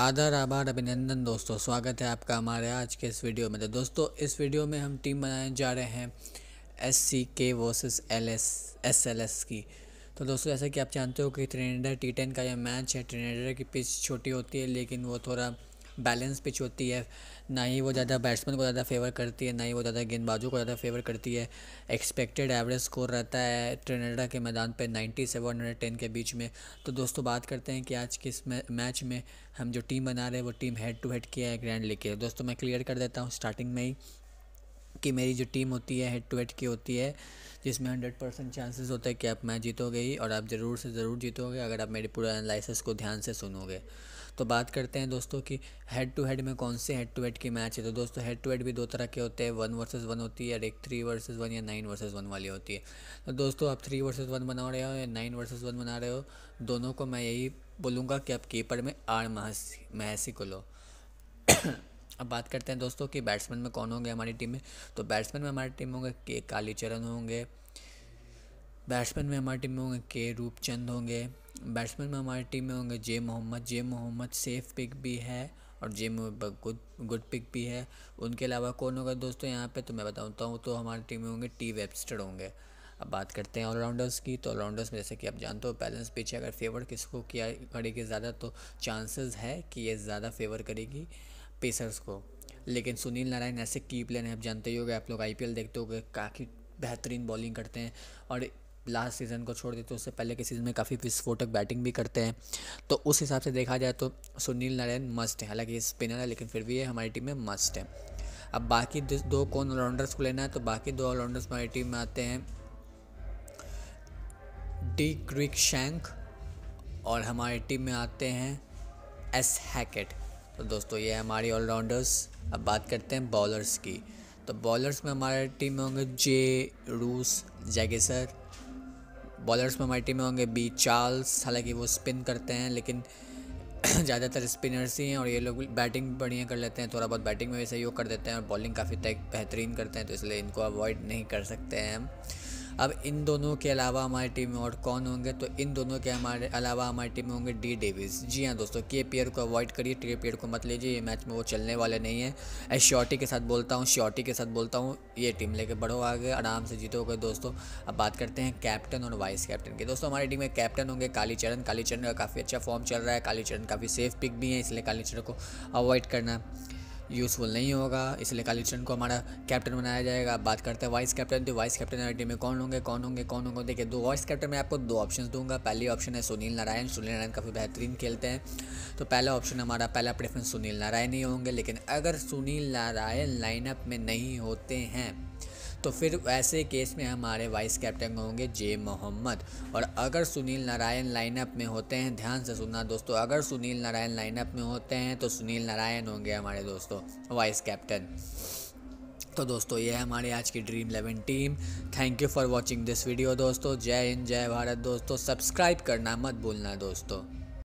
आदर आभार अभिनंदन दोस्तों स्वागत है आपका हमारे आज के इस वीडियो में तो दोस्तों इस वीडियो में हम टीम बनाने जा रहे हैं S C K versus L S S L S की तो दोस्तों जैसा कि आप जानते हो कि ट्रेनेडर टी टेन का यह मैच है ट्रेनेडर की पिच छोटी होती है लेकिन वो थोड़ा बैलेंस पिच होती है ना ही वो ज़्यादा बैट्समैन को ज़्यादा फेवर करती है ना ही वो ज़्यादा गेंदबाजों को ज़्यादा फेवर करती है एक्सपेक्टेड एवरेज स्कोर रहता है ट्रेनेडा के मैदान पर नाइन्टी सेवन हंड्रेड टेन के बीच में तो दोस्तों बात करते हैं कि आज के इस मैच में हम जो टीम बना रहे हैं वो टीम हेड टू हेड की है ग्रैंड लेके दोस्तों मैं क्लियर कर देता हूँ स्टार्टिंग में ही कि मेरी जो टीम होती है हेड टू हेड की होती है जिसमें हंड्रेड परसेंट चांसेस होता है कि आप मैच जीतोगे ही और आप ज़रूर से ज़रूर जीतोगे अगर आप मेरे पूरा एनालिसिस को ध्यान से सुनोगे तो बात करते हैं दोस्तों कि हेड टू हेड में कौन से हेड टू हेड के मैच है तो दोस्तों हेड टू हेड भी दो तरह के होते हैं वन वर्सेज़ वन होती है और एक थ्री वर्सेज वन या नाइन वर्सेज़ वन वाली होती है तो दोस्तों आप थ्री वर्सेज वन बना रहे हो या नाइन वर्सेज वन बना रहे हो दोनों को मैं यही बोलूँगा कि आप कीपर में आर महसी महसी को लो अब बात करते हैं दोस्तों कि बैट्समैन में कौन होंगे हमारी टीम में तो बैट्समैन में हमारी टीम होंगे के कालीचरण होंगे बैट्समैन में हमारी टीम में होंगे के रूपचंद होंगे बैट्समैन में हमारी टीम में होंगे J Mohammad J Mohammad safe pick भी है और J Mohammad good good pick भी है उनके अलावा कौन होगा दोस्तों यहाँ पे तो मैं बताता हूँ तो हमारी टीम में होंगे टी वेबस्टर होंगे अब बात करते हैं ऑलराउंडर्स की तो ऑलराउंडर्स में जैसे कि आप जानते हो बैलेंस पीछे अगर फेवर किसको किया करेगी ज़्यादा तो चांसेस है कि ये ज़्यादा फेवर करेगी पेसर्स को लेकिन सुनील नारायण ऐसे की प्लेयर हैं आप जानते ही हो आप लोग आई देखते हो काफ़ी बेहतरीन बॉलिंग करते हैं और लास्ट सीज़न को छोड़ देते हैं उससे पहले के सीज़न में काफ़ी विस्फोटक बैटिंग भी करते हैं तो उस हिसाब से देखा जाए तो सुनील नारायण मस्ट है हालांकि ये स्पिनर है लेकिन फिर भी ये हमारी टीम में मस्ट है अब बाकी दो कौन ऑलराउंडर्स को लेना है तो बाकी दो ऑलराउंडर्स हमारी टीम में आते हैं डी क्रिक शैंक और हमारी टीम में आते हैं एस हैकेट तो दोस्तों ये हमारी ऑलराउंडर्स अब बात करते हैं बॉलर्स की तो बॉलर्स में हमारे टीम में होंगे जे रूस जैगेसर बॉलर्स में हमारी टीम में होंगे बी चार्ल्स हालांकि वो स्पिन करते हैं लेकिन ज़्यादातर स्पिनर्स ही हैं और ये लोग बैटिंग बढ़िया कर लेते हैं थोड़ा बहुत बैटिंग में भी सहयोग कर देते हैं और बॉलिंग काफ़ी तय बेहतरीन करते हैं तो इसलिए इनको अवॉइड नहीं कर सकते हैं हम अब इन दोनों के अलावा हमारी टीम में और कौन होंगे तो इन दोनों के हमारे अलावा हमारी टीम में होंगे डी डेविस जी हाँ दोस्तों के पेयर को अवॉइड करिए टी पेयर को मत लीजिए ये मैच में वो चलने वाले नहीं है एशॉटी के साथ बोलता हूँ शॉटी के साथ बोलता हूँ ये टीम लेके बढ़ो आगे आराम से जीतोगे दोस्तों अब बात करते हैं कैप्टन और वाइस कैप्टन की दोस्तों हमारी टीम में कैप्टन होंगे कालीचरण कालीचरण का काफ़ी अच्छा फॉर्म चल रहा है कालीचरण काफ़ी सेफ पिक भी है इसलिए कालीचरण को अवॉइड करना है यूज़फुल नहीं होगा इसलिए कालिस्टन को हमारा कैप्टन बनाया जाएगा बात करते हैं वाइस कैप्टन तो वाइस कैप्टन टीम में कौन होंगे कौन होंगे कौन होंगे देखिए दो वाइस कैप्टन में आपको दो ऑप्शन दूंगा पहली ऑप्शन है सुनील नारायण सुनील नारायण काफ़ी बेहतरीन खेलते हैं तो पहला ऑप्शन हमारा पहला प्रेफरेंस सुनील नारायण ही होंगे लेकिन अगर सुनील नारायण लाइनअप में नहीं होते हैं तो फिर वैसे केस में हमारे वाइस कैप्टन होंगे जे मोहम्मद और अगर सुनील नारायण लाइनअप में होते हैं ध्यान से सुनना दोस्तों अगर सुनील नारायण लाइनअप में होते हैं तो सुनील नारायण होंगे हमारे दोस्तों वाइस कैप्टन तो दोस्तों ये है हमारी आज की dream eleven team thank you for watching this video दोस्तों जय हिंद जय भारत दोस्तों सब्सक्राइब करना मत भूलना दोस्तों